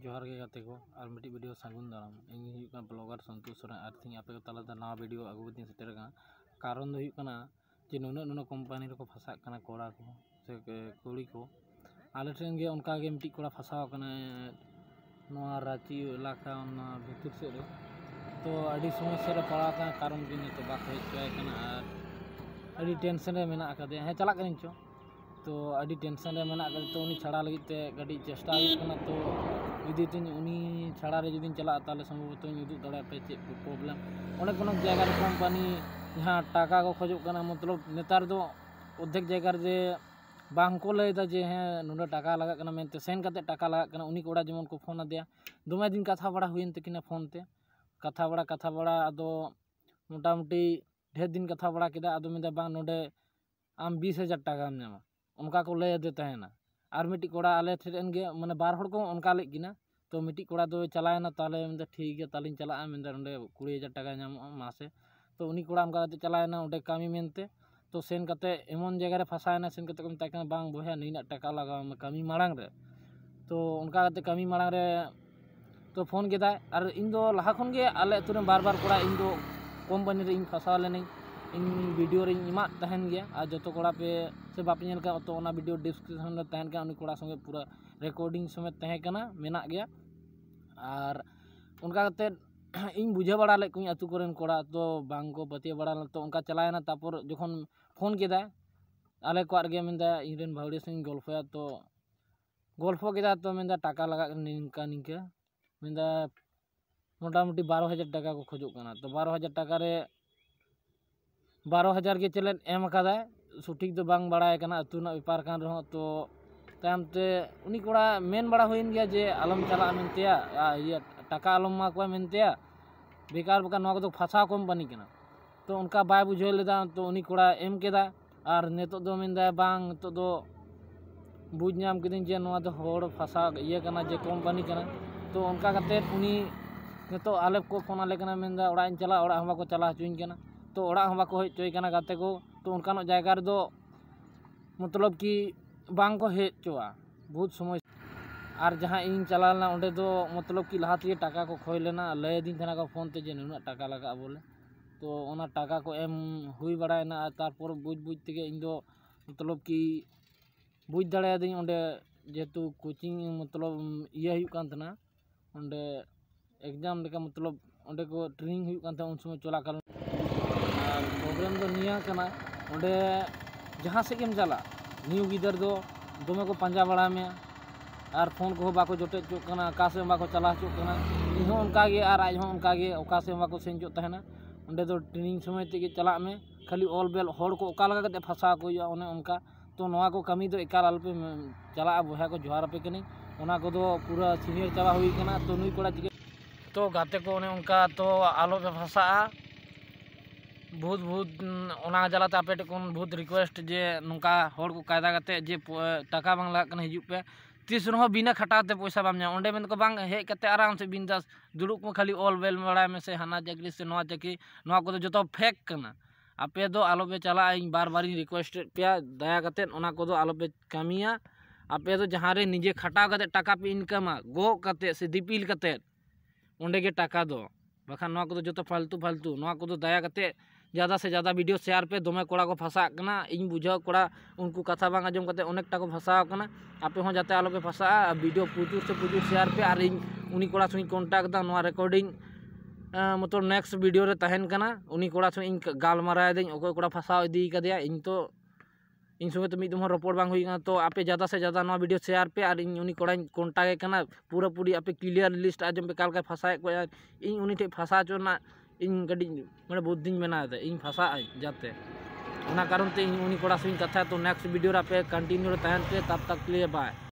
जोहार के गाते को और मिट्टी वीडियो सागुन दाराम इन ब्लगार सन्तु सोरेन आपे तलाते ना वीडियो आगू बदी सेटेर कारण तो जे नुना नुना कम्पानी को फसा करना कड़ा को से कड़ी को आलेटन उनका मिट्टी कड़ा फसावना रांची इलाका भितर सर तो समस्या पड़ा कारण की नीत बा टेंशन मना कदे हाँ चला कर तो टेंशन तो छाड़ा लगे गाड़ी चेस्टा तो जुदी तीन उन्नी छाड़ा जुदी चला सम्भवतः उदू दड़ा चे प्रब्लम अनेक अनेक जैगार कम्पानी जहाँ टाका को खोजना मतलब नेतार दो अर्धेक जैगार जे बाको लैदा जे हाँ नुना टाका लगना मनते सेन टाका लगना उन्नी कोड़ा जेमन को फोन आदे दमे दिन कथा बड़ा हुई तक फोन ते कथा बड़ा कथा बड़ा अब मोटामुटी ढेर दिन कथा बड़ा के नोड़े आम बीस हजार टाकाम उनका को लैदे तहना ᱟᱨ ᱢᱤᱫᱴᱤᱡ ᱠᱚᱲᱟ ᱟᱞᱮ ᱴᱷᱮᱱ ᱜᱮ ᱢᱟᱱᱮ ᱵᱟᱨ ᱦᱚᱲ ᱠᱚ ᱚᱱᱠᱟ ᱞᱮᱫ ᱠᱤᱱᱟ ᱛᱚ ᱢᱤᱫᱴᱤᱡ ᱠᱚᱲᱟ ᱫᱚ ᱪᱟᱞᱟᱣᱮᱱᱟ ᱛᱟᱦᱚᱞᱮ ᱢᱮᱱᱫᱟ ᱴᱷᱤᱠ ᱜᱮᱭᱟ ᱛᱟᱦᱚᱞᱮᱧ ᱪᱟᱞᱟᱜᱼᱟ ᱢᱮᱱᱫᱟ ᱚᱸᱰᱮ ᱠᱩᱲᱤ ᱦᱟᱡᱟᱨ ᱴᱟᱠᱟ ᱧᱟᱢᱚᱜᱼᱟ ᱢᱟᱥᱮ ᱛᱚ ᱩᱱᱤ ᱠᱚᱲᱟ ᱚᱱᱠᱟ ᱠᱟᱛᱮ ᱪᱟᱞᱟᱣᱮᱱᱟ ᱚᱸᱰᱮ ᱠᱟᱹᱢᱤ ᱢᱮᱱᱛᱮ ᱛᱚ ᱥᱮᱱ ᱠᱟᱛᱮ ᱮᱢᱚᱱ ᱡᱟᱭᱜᱟ ᱨᱮ ᱯᱷᱟᱥᱟᱣᱮᱱᱟ ᱥᱮᱱ ᱠᱟᱛᱮ ᱠᱚ ᱢᱮᱛᱟᱭ ᱠᱟᱱᱟ ᱵᱟᱝ ᱵᱚᱭᱦᱟ ᱱᱤᱱᱟᱹᱜ ᱴᱟᱠᱟ ᱞᱟᱜᱟᱣᱟᱢᱟ ᱠᱟᱹᱢᱤ ᱢᱟᱲᱟᱝ ᱨᱮ ᱛᱚ ᱚᱱᱠᱟ ᱠᱟᱛᱮ ᱠᱟᱹᱢᱤ ᱢᱟᱲᱟᱝ ᱨᱮ ᱛᱚ ᱯᱷᱳᱱ ᱠᱮᱫᱟᱭ ᱟᱨ ᱤᱧ ᱫᱚ ᱞᱟᱦᱟ ᱠᱷᱚᱱ ᱜᱮ ᱟᱞᱮ ᱟᱹᱛᱩ ᱨᱮᱱ ᱵᱟᱨ ᱵᱟᱨ ᱠᱚᱲᱟ ᱤᱧ ᱫᱚ ᱠᱳᱢᱯᱟᱱᱤ ᱨᱮ ᱤᱧ ᱯᱷᱟᱥᱟᱣ ᱞᱮᱱᱟᱹᱧ इन वीडियो इमें जो तो कड़ा पे से बापेल वीडियो डिस्क्रिपन तहन कड़ा संगे पूरा रेकॉर्डिंग समेत तहकना मेना उनका इन बुझे बड़ा लेकु अतु को कड़ा तो बाको पतिया बड़ा तो उनका चलाना तपर जो फोन के आले को इन भावड़ी से गल्फया तो गल्फ के तो टा लगा निका निका मोटामुटी बारो हज़ार टाक खोजना तो बारो हज़ार टकर बारो हजार के चलन एम का सठीक तो बड़ा अतुना बेपार कान रहे तो तमते तो उनी कोड़ा मेन बड़ा हुईन गया जे आलम चलाते टाका आलम माकते बेकार बेकार तो फसा कम्पानी के तो उनका बै बुझे तो उनी कोड़ा एम के और नित नित बुझना जे ना तो फसा ये जे कम्पानी का तो उनका उनी नित आलेप को फोन आलेना चला चला हम तो हजना गो तो उनकान जगार दो मतलब कि बांग को हे बहुत समय और जहाँ इन चलाना अंत दो मतलब कि लहाती टाका को खोल लेना लैदी थे फोन ते जे ना टाका लगा बोले तो ओना टाका को एम हुई बड़ा तरपर बुज बुजते इन दो मतलब कि बुझ दी अं जेहतु कोचिंग मतलब इेना अं एग्जाम मतलब को ट्रेनिंग उन समय चलाकाल प्रॉब्लम जहाँ सेम चला न्यू गिदर दो दमे को पाजा बड़ा में और फोन को बाको जोटे चोकना का से बाको चला चोकना इहो उनका गे और आज हो उनका गे ओका से बाको सेंजो तहना ओडे तो ट्रेनिंग समय ते चला में खाली ऑल बेल होड़ को ओका लगा के फसा को या ओने उनका तो नवा को कमी तो एकाल अलपे चला बोहा को जोहार पे कनी उना को दो पूरा सीनियर चला हुई कना तो नुई कोड़ा तो गाते को ओने उनका तो आलो पे फसा খুত বহুত ওনা জালাতে আপেটিকন বহুত রিকুয়েস্ট যে নুকা হড়ক কায়দা গতে যে টাকা বাংলাক না হিজুপে 30 রহো বিনা খটাতে পয়সা বামন অন্ডে মেনকো বাং হে কতে আরামসে বিনদাস দুড়ুক ম খালি অল বেল মড়াই মেসে হানাজাগলি সে নয়া জেকি নয়া কোতো জতো ফেক কনা আপেদো আলোবে চালা আই বারবার রিকুয়েস্টেড পেয়া দায়া গতে ওনা কোদো আলোবে কামিয়া আপেদো জহা রে নিজে খটা গতে টাকা পি ইনকাম গো কতে সিধি পিল কতে অন্ডে গে টাকা দো বখা নয়া কোতো জতো ফালতু ফালতু নয়া কোতো দায়া গতে ज़्यादा से ज़्यादा वीडियो शेयर पे दमे कड़ा को फंसाक इन बुझे कड़ा उनको कथा बांग आज करते अनेकटा को फंसाव आपे हों जाते आलो पे फंसा वीडियो प्रचुर से प्रचुर शेयर पे और इन उन कड़ा सी कॉन्टैक्ट ना रिकॉर्डिंग मतलब नेक्स्ट वीडियो तहन करना उन कड़ा सी इन गालमारा दे ओको कोड़ा इदी कदिया इन तो इन संगे तो मिद रपड़ बांग तो आपे ज़्यादा से ज़्यादा ना वीडियो शेयर पे और इन कड़ा कोड़ा पूरा पूरी आपे क्लियर लिस्ट आज पे कल का को इन उन फसा फंसा इन मैं बुद्धि बनाए थे फसा जाते कारण तीन कड़ा सी कथा तो नेक्स्ट भिडियो पे कंटिन्यू तहन पे तब तक लिए बाय